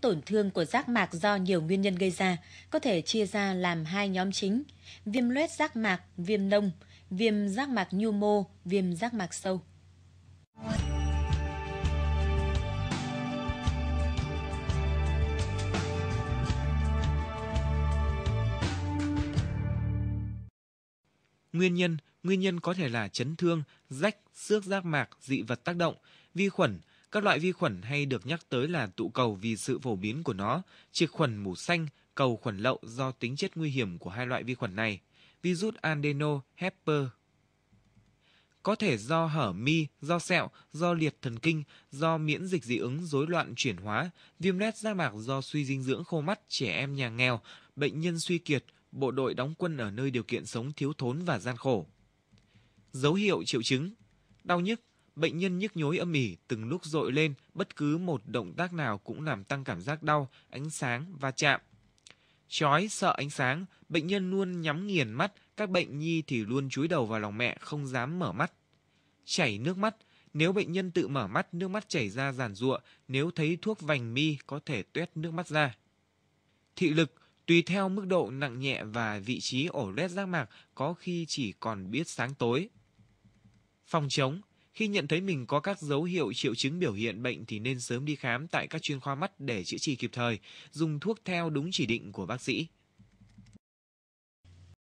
Tổn thương của giác mạc do nhiều nguyên nhân gây ra có thể chia ra làm hai nhóm chính, viêm loét giác mạc, viêm nông, viêm giác mạc nhu mô, viêm giác mạc sâu. Nguyên nhân, nguyên nhân có thể là chấn thương, rách, xước giác mạc, dị vật tác động, vi khuẩn, các loại vi khuẩn hay được nhắc tới là tụ cầu vì sự phổ biến của nó, triệt khuẩn mủ xanh, cầu khuẩn lậu do tính chất nguy hiểm của hai loại vi khuẩn này, virus adeno helper có thể do hở mi, do sẹo, do liệt thần kinh, do miễn dịch dị ứng rối loạn chuyển hóa, viêm loét da mạc do suy dinh dưỡng khô mắt, trẻ em nhà nghèo, bệnh nhân suy kiệt, bộ đội đóng quân ở nơi điều kiện sống thiếu thốn và gian khổ. Dấu hiệu triệu chứng Đau nhức, bệnh nhân nhức nhối âm ỉ từng lúc dội lên, bất cứ một động tác nào cũng làm tăng cảm giác đau, ánh sáng và chạm. Chói sợ ánh sáng, bệnh nhân luôn nhắm nghiền mắt, các bệnh nhi thì luôn chúi đầu vào lòng mẹ không dám mở mắt. Chảy nước mắt, nếu bệnh nhân tự mở mắt, nước mắt chảy ra giàn giụa, nếu thấy thuốc vành mi có thể tuét nước mắt ra. Thị lực, tùy theo mức độ nặng nhẹ và vị trí ổ lét giác mạc có khi chỉ còn biết sáng tối. Phòng chống, khi nhận thấy mình có các dấu hiệu triệu chứng biểu hiện bệnh thì nên sớm đi khám tại các chuyên khoa mắt để chữa trị kịp thời, dùng thuốc theo đúng chỉ định của bác sĩ.